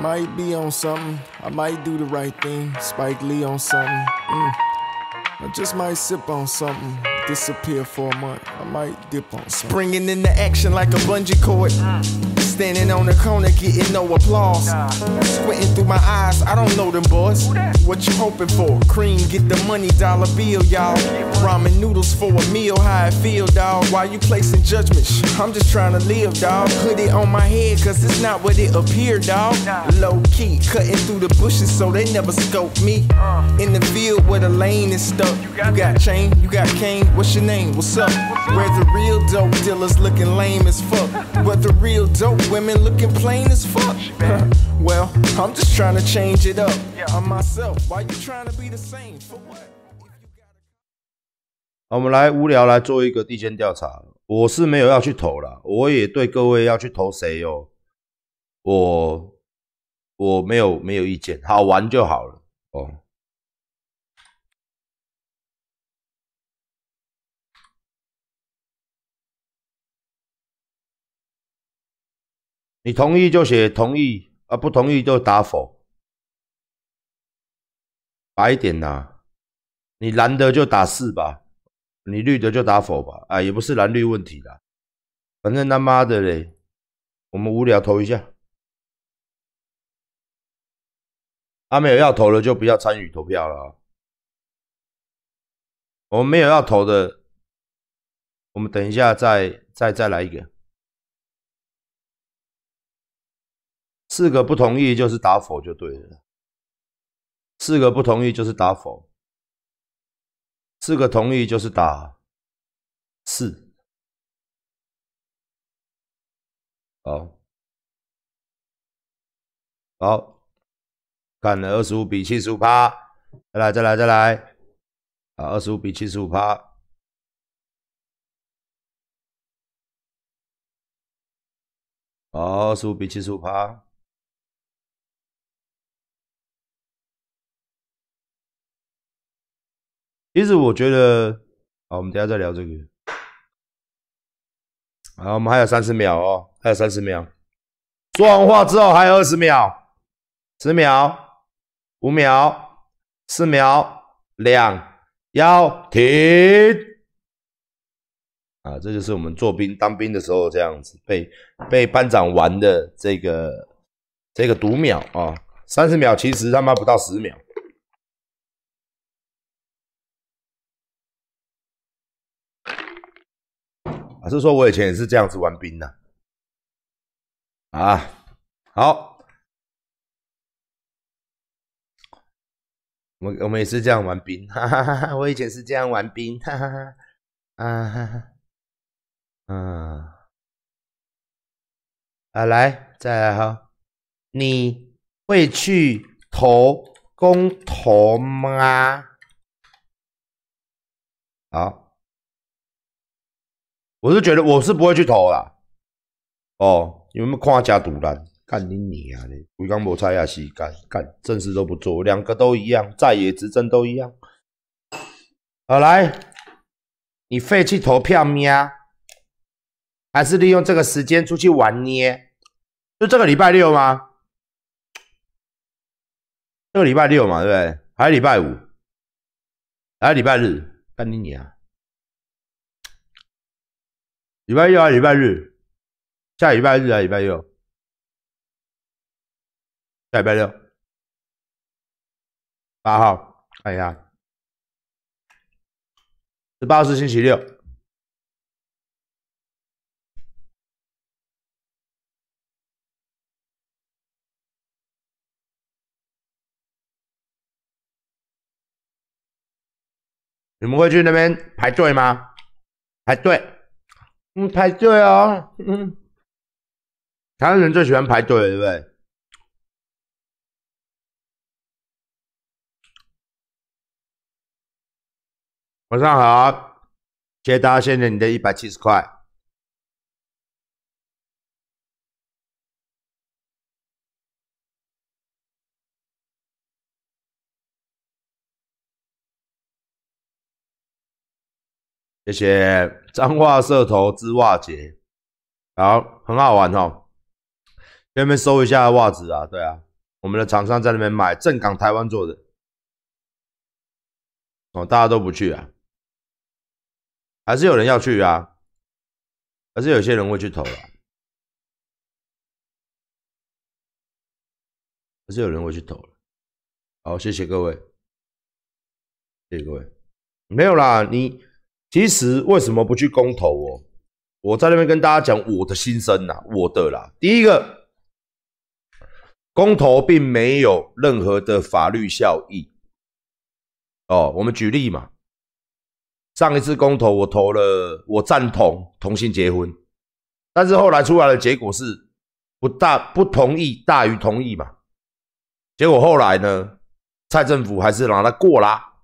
Might be on something, I might do the right thing. Spike Lee on something. Mm. I just might sip on something, disappear for a month. I might dip on something. Springing into action like a bungee cord. Ah. Standing on the corner, getting no applause. Nah. Squinting through my eyes, I don't know them boys. What you hoping for? Cream, get the money, dollar bill, y'all. Ramen noodles for a meal, how it feel, dawg. Why you placing judgments? I'm just trying to live, dawg. Put it on my head, cause it's not what it appeared, dawg. Low key, cutting through the bushes so they never scope me. In the field where the lane is stuck. You got chain, you got cane, what's your name? What's up? Where the real dope dealers looking lame as fuck. But the real dope 我们来无聊来做一个地签调查，我是没有要去投了，我也对各位要去投谁哟，我我没有没有意见，好玩就好了哦。你同意就写同意，啊，不同意就打否。白点呐，你蓝的就打四吧？你绿的就打否吧？啊，也不是蓝绿问题啦，反正他妈的嘞，我们无聊投一下。啊，没有要投的就不要参与投票了。我们没有要投的，我们等一下再再再来一个。四个不同意就是打否就对了。四个不同意就是打否。四个同意就是打四。好，好，干了二十五比七十五趴，再来再来再来。啊，二十五比七十五趴。二十五比七十五趴。其实我觉得，好，我们等下再聊这个。好，我们还有三十秒哦，还有三十秒。说完话之后还有二十秒，十秒，五秒，四秒，两，幺，停。啊，这就是我们做兵当兵的时候这样子，被被班长玩的这个这个读秒啊，三十秒其实他妈不到十秒。是说，我以前也是这样子玩兵的啊！好，我我们也是这样玩兵，我以前是这样玩兵啊啊啊！来，再来哈，你会去投工投吗？好。我是觉得我是不会去投啦，哦，你们看加独蓝干你你啊咧，维刚无猜啊时间干正事都不做，两个都一样，在野执政都一样。好来，你废弃投票咩？还是利用这个时间出去玩捏？就这个礼拜六吗？这个礼拜六嘛，对不对？还是礼拜五？还是礼拜日？干你你啊？礼拜一啊，礼拜日？下礼拜日啊，礼拜六？下礼拜六。八号看一下，十八号是星期六。你们会去那边排队吗？排队。嗯，排队哦。嗯，台湾人最喜欢排队，对不对？晚上好，谢谢大家谢谢你的一百七十块。谢谢脏话社投之袜姐，好，很好玩哦。那边收一下袜子啊，对啊，我们的厂商在那边买，正港台湾做的。哦，大家都不去啊？还是有人要去啊？还是有些人会去投了？还是有人会去投了？好，谢谢各位，谢谢各位。没有啦，你。其实为什么不去公投哦？我在那边跟大家讲我的心声呐，我的啦。第一个，公投并没有任何的法律效益。哦，我们举例嘛。上一次公投，我投了，我赞同同性结婚，但是后来出来的结果是不大不同意大于同意嘛。结果后来呢，蔡政府还是让他过啦。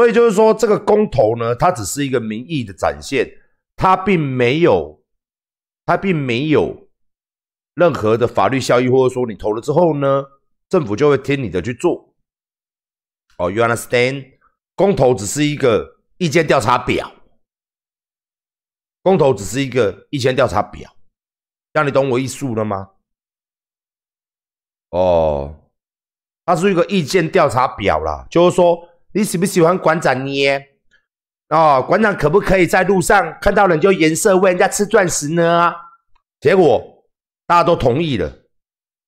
所以就是说，这个公投呢，它只是一个民意的展现，它并没有，它并没有任何的法律效益，或者说你投了之后呢，政府就会听你的去做。哦，You understand？公投只是一个意见调查表，公投只是一个意见调查表，让你懂我意思了吗？哦，它是一个意见调查表啦，就是说。你喜不喜欢馆长捏？哦，馆长可不可以在路上看到人就颜色问人家吃钻石呢？结果大家都同意了。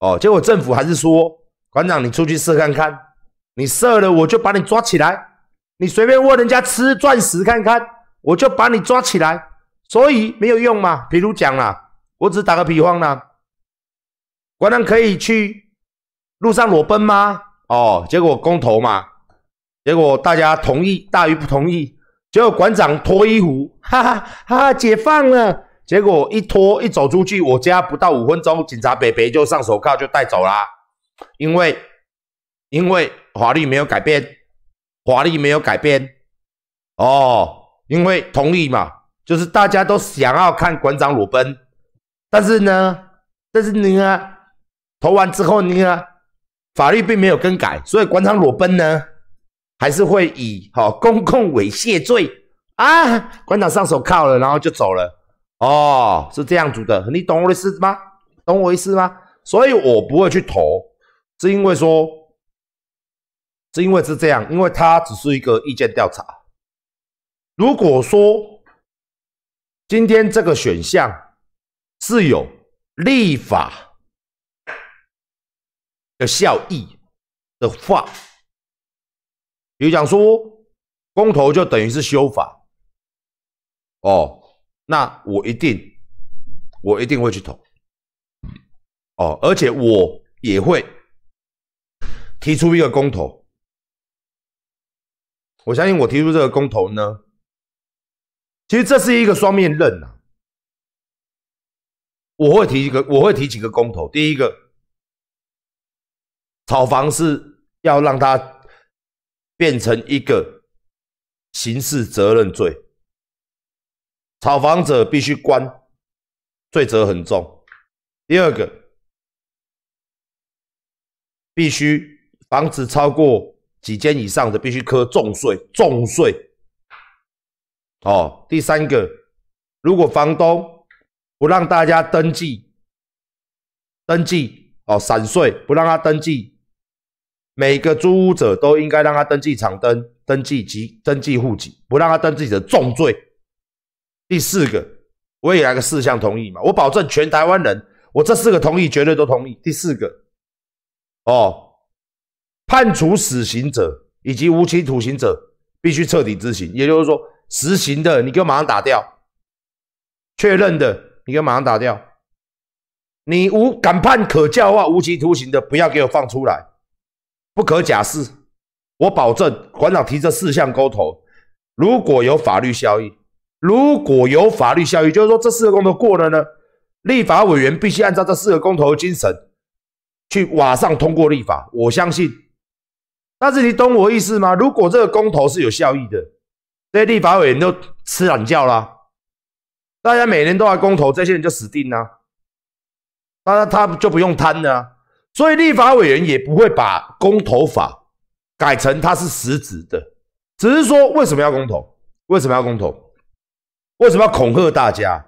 哦，结果政府还是说馆长你出去射看看，你射了我就把你抓起来，你随便问人家吃钻石看看，我就把你抓起来。所以没有用嘛。比如讲啦，我只打个比方啦。馆长可以去路上裸奔吗？哦，结果公投嘛。结果大家同意大于不同意，结果馆长脱衣服，哈哈哈，解放了。结果一脱一走出去，我家不到五分钟，警察北北就上手铐就带走啦。因为因为法律没有改变，法律没有改变哦，因为同意嘛，就是大家都想要看馆长裸奔，但是呢，但是你看投完之后，你看法律并没有更改，所以馆长裸奔呢。还是会以好公共猥亵罪啊，官长上手铐了，然后就走了。哦，是这样子的，你懂我的意思吗？懂我意思吗？所以我不会去投，是因为说，是因为是这样，因为它只是一个意见调查。如果说今天这个选项是有立法的效益的话，有讲说，公投就等于是修法，哦，那我一定，我一定会去投，哦，而且我也会提出一个公投。我相信我提出这个公投呢，其实这是一个双面刃呐。我会提一个，我会提几个公投。第一个，炒房是要让他。变成一个刑事责任罪，炒房者必须关，罪责很重。第二个，必须房子超过几间以上的，必须科重税，重税。哦，第三个，如果房东不让大家登记，登记哦，散税，不让他登记。每个租屋者都应该让他登记场登登记籍登记户籍，不让他登记的重罪。第四个，我也来个四项同意嘛，我保证全台湾人，我这四个同意绝对都同意。第四个，哦，判处死刑者以及无期徒刑者必须彻底执行，也就是说，实行的你给我马上打掉，确认的你给我马上打掉，你无敢判可教化无期徒刑的不要给我放出来。不可假设，我保证，馆长提这四项公投，如果有法律效益，如果有法律效益，就是说这四个公投过了呢，立法委员必须按照这四个公投的精神去往上通过立法。我相信，但是你懂我意思吗？如果这个公投是有效益的，这些立法委员就吃懒觉啦，大家每年都来公投，这些人就死定了，那他就不用贪了。所以立法委员也不会把公投法改成它是实质的，只是说为什么要公投？为什么要公投？为什么要恐吓大家？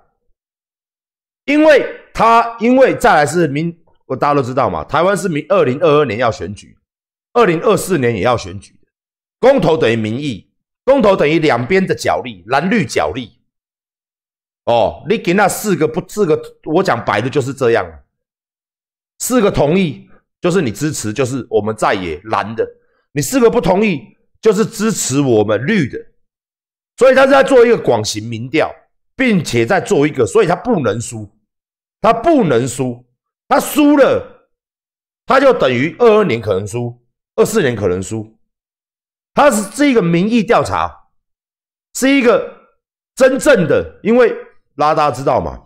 因为他因为再来是民，我大家都知道嘛，台湾是民二零二二年要选举，二零二四年也要选举。公投等于民意，公投等于两边的角力，蓝绿角力。哦，你给那四个不四个，我讲白的就是这样。四个同意就是你支持，就是我们在野蓝的；你四个不同意就是支持我们绿的。所以他是在做一个广型民调，并且在做一个，所以他不能输，他不能输。他输了，他就等于二二年可能输，二四年可能输。他是这个民意调查是一个真正的，因为拉家知道吗？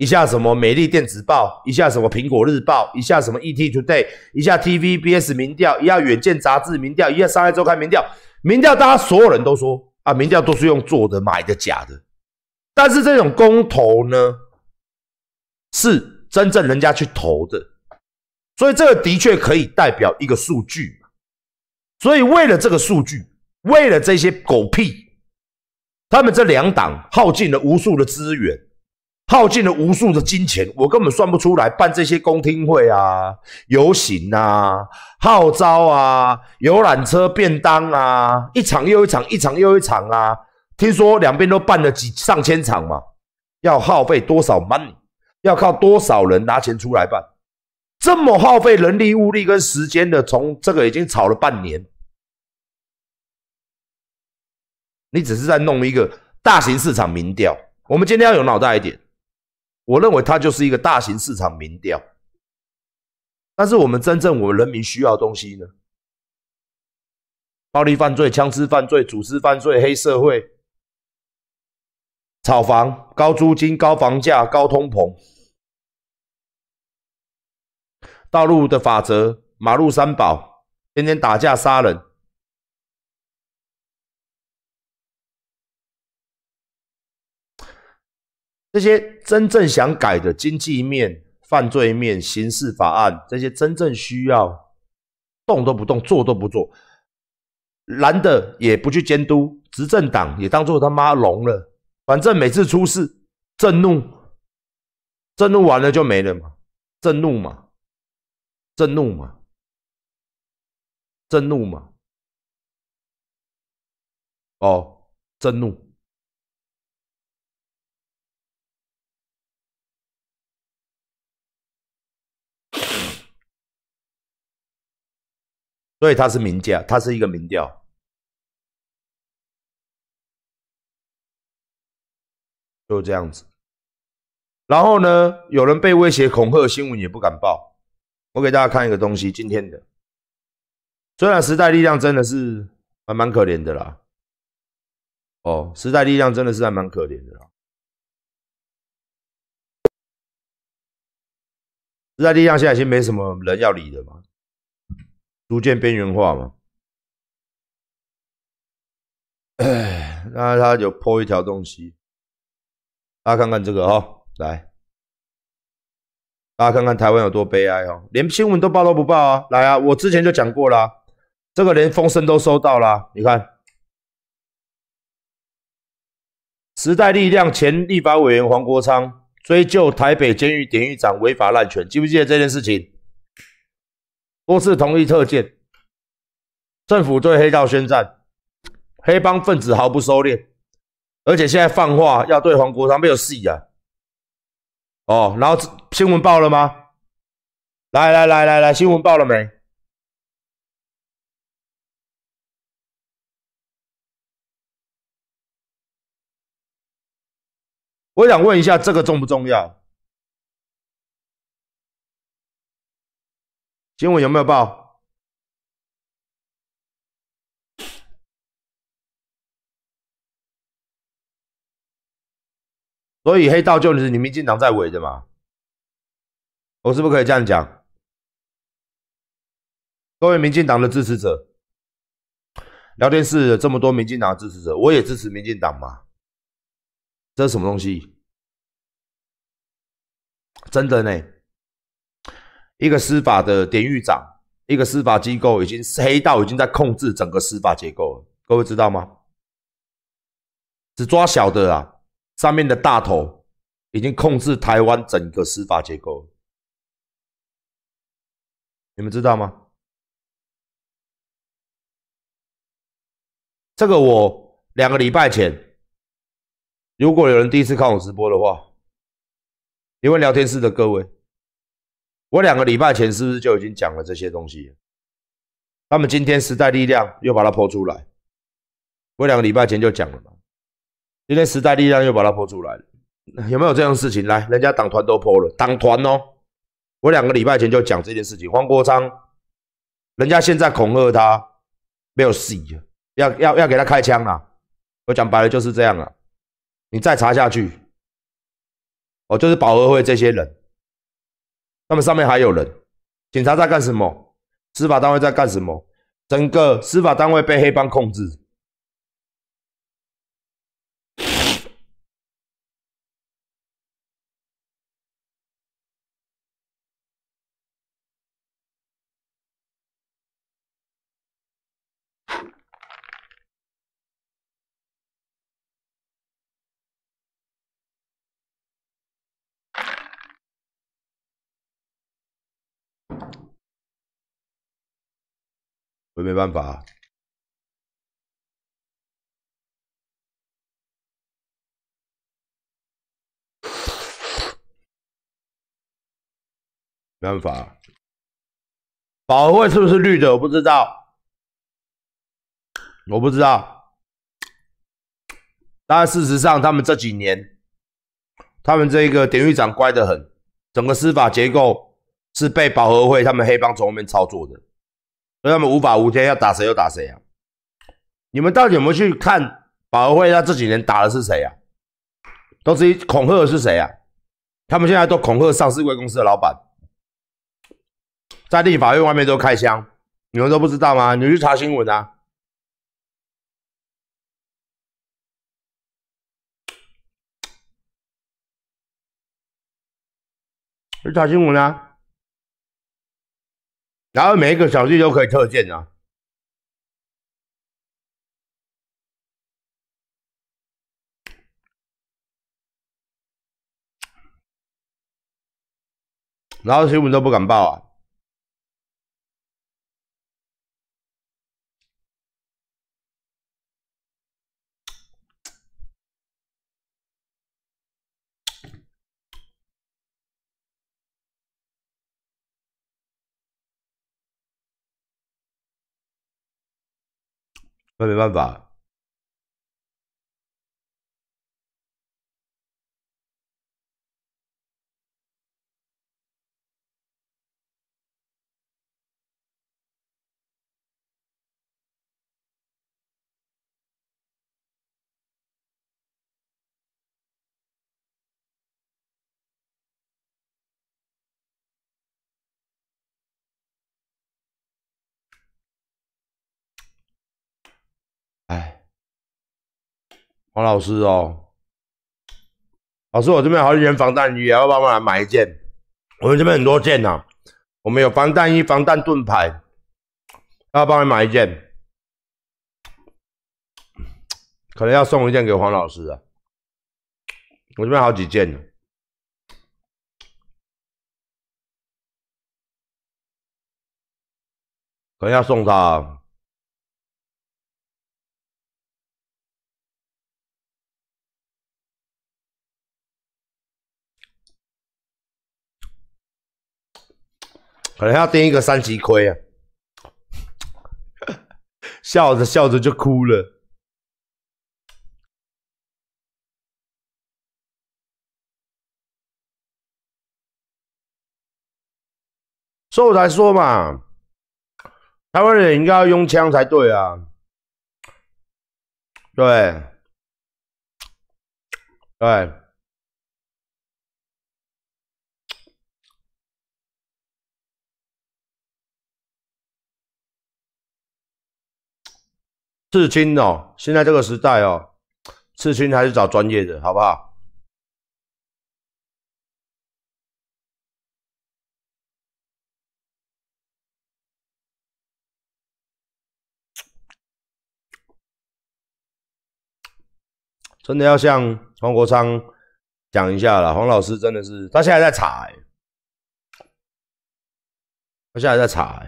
一下什么美丽电子报，一下什么苹果日报，一下什么 ET Today，一下 TVBS 民调，一下远见杂志民调，一下商业周刊民调，民调大家所有人都说啊，民调都是用做的、买的、假的。但是这种公投呢，是真正人家去投的，所以这个的确可以代表一个数据。所以为了这个数据，为了这些狗屁，他们这两党耗尽了无数的资源。耗尽了无数的金钱，我根本算不出来办这些公听会啊、游行啊、号召啊、游览车便当啊，一场又一场，一场又一场啊！听说两边都办了几上千场嘛，要耗费多少 money？要靠多少人拿钱出来办？这么耗费人力、物力跟时间的，从这个已经吵了半年，你只是在弄一个大型市场民调。我们今天要有脑袋一点。我认为它就是一个大型市场民调，但是我们真正我们人民需要东西呢？暴力犯罪、枪支犯罪、组织犯罪、黑社会、炒房、高租金、高房价、高通膨、道路的法则、马路三宝、天天打架杀人。这些真正想改的经济面、犯罪面、刑事法案，这些真正需要动都不动、做都不做，拦的也不去监督，执政党也当做他妈聋了。反正每次出事，震怒，震怒完了就没了嘛，震怒嘛，震怒嘛，震怒嘛，哦，震怒。所以他是民调，他是一个民调，就这样子。然后呢，有人被威胁恐吓，新闻也不敢报。我给大家看一个东西，今天的《虽然时代力量》真的是还蛮可怜的啦。哦，《时代力量》真的是还蛮可怜的啦，《时代力量》现在已经没什么人要理的嘛。逐渐边缘化嘛？哎，那他有破一条东西，大家看看这个哦，来，大家看看台湾有多悲哀哦，连新闻都报都不报啊，来啊，我之前就讲过了，这个连风声都收到了，你看，《时代力量》前立法委员黄国昌追究台北监狱典狱长违法滥权，记不记得这件事情？多次同意特建，政府对黑道宣战，黑帮分子毫不收敛，而且现在放话要对黄国昌没有戏啊！哦，然后新闻报了吗？来来来来来，新闻报了没？我想问一下，这个重不重要？新闻有没有报？所以黑道就是你民进党在围的嘛？我是不是可以这样讲？各位民进党的支持者，聊天室这么多民进党的支持者，我也支持民进党嘛？这是什么东西？真的呢？一个司法的典狱长，一个司法机构已经黑道已经在控制整个司法结构了，各位知道吗？只抓小的啊，上面的大头已经控制台湾整个司法结构，你们知道吗？这个我两个礼拜前，如果有人第一次看我直播的话，因为聊天室的各位。我两个礼拜前是不是就已经讲了这些东西？那么今天时代力量又把它泼出来。我两个礼拜前就讲了嘛。今天时代力量又把它泼出来了，有没有这样的事情？来，人家党团都泼了，党团哦。我两个礼拜前就讲这件事情。黄国昌，人家现在恐吓他，没有戏，要要要给他开枪了。我讲白了就是这样了。你再查下去，哦，就是保和会这些人。那么上面还有人，警察在干什么？司法单位在干什么？整个司法单位被黑帮控制。我没办法，没办法。保和会是不是绿的？我不知道，我不知道。但事实上，他们这几年，他们这个典狱长乖得很，整个司法结构是被保和会他们黑帮从后面操作的。所以他们无法无天，要打谁就打谁啊！你们到底有没有去看保和会？他这几年打的是谁啊？都是一恐吓的是谁啊？他们现在都恐吓上市公司的老板，在立法会外面都开枪，你们都不知道吗？你去查新闻啊！去查新闻啊！然后每一个小区都可以特建啊，然后新闻都不敢报啊。那没办法。黄老师哦，老师，我这边好几件防弹衣，要帮忙来买一件。我们这边很多件呐，我们有防弹衣、防弹盾牌，要帮你买一件，可能要送一件给黄老师啊。我这边好几件，可能要送他。可能要垫一个三级亏啊！笑着笑着就哭了。所以我才说嘛，台湾人应该要用枪才对啊！对，对。刺青哦，现在这个时代哦，刺青还是找专业的，好不好？真的要向黄国昌讲一下了，黄老师真的是，他现在在查，他现在在查。